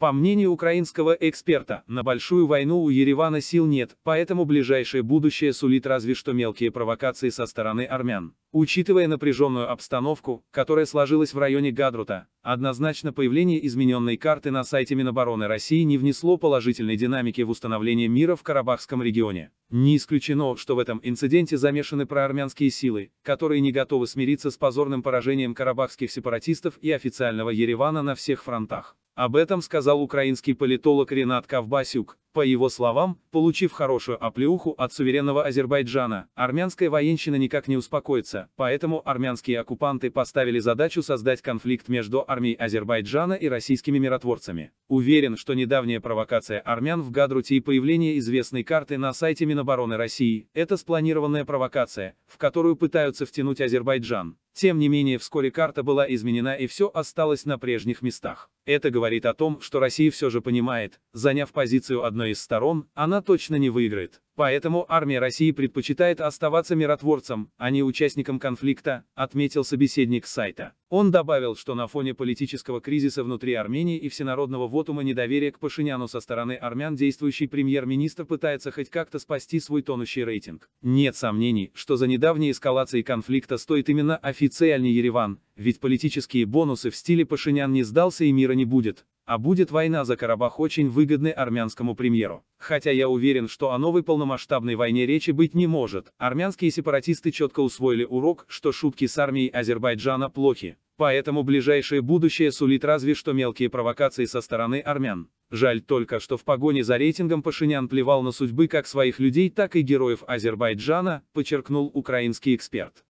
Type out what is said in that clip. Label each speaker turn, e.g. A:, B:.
A: По мнению украинского эксперта, на большую войну у Еревана сил нет, поэтому ближайшее будущее сулит разве что мелкие провокации со стороны армян. Учитывая напряженную обстановку, которая сложилась в районе Гадрута, однозначно появление измененной карты на сайте Минобороны России не внесло положительной динамики в установление мира в Карабахском регионе. Не исключено, что в этом инциденте замешаны проармянские силы, которые не готовы смириться с позорным поражением карабахских сепаратистов и официального Еревана на всех фронтах. Об этом сказал украинский политолог Ренат Ковбасюк. По его словам, получив хорошую оплеуху от суверенного Азербайджана, армянская военщина никак не успокоится, поэтому армянские оккупанты поставили задачу создать конфликт между армией Азербайджана и российскими миротворцами. Уверен, что недавняя провокация армян в Гадруте и появление известной карты на сайте Минобороны России – это спланированная провокация, в которую пытаются втянуть Азербайджан. Тем не менее, вскоре карта была изменена и все осталось на прежних местах. Это говорит о том, что Россия все же понимает, заняв позицию одного одной из сторон, она точно не выиграет. Поэтому армия России предпочитает оставаться миротворцем, а не участником конфликта, отметил собеседник сайта. Он добавил, что на фоне политического кризиса внутри Армении и всенародного вотума недоверия к Пашиняну со стороны армян действующий премьер-министр пытается хоть как-то спасти свой тонущий рейтинг. Нет сомнений, что за недавней эскалацией конфликта стоит именно официальный Ереван, ведь политические бонусы в стиле Пашинян не сдался и мира не будет, а будет война за Карабах очень выгодной армянскому премьеру. Хотя я уверен, что о новой полномасштабной войне речи быть не может. Армянские сепаратисты четко усвоили урок, что шутки с армией Азербайджана плохи. Поэтому ближайшее будущее сулит разве что мелкие провокации со стороны армян. Жаль только, что в погоне за рейтингом Пашинян плевал на судьбы как своих людей, так и героев Азербайджана, подчеркнул украинский эксперт.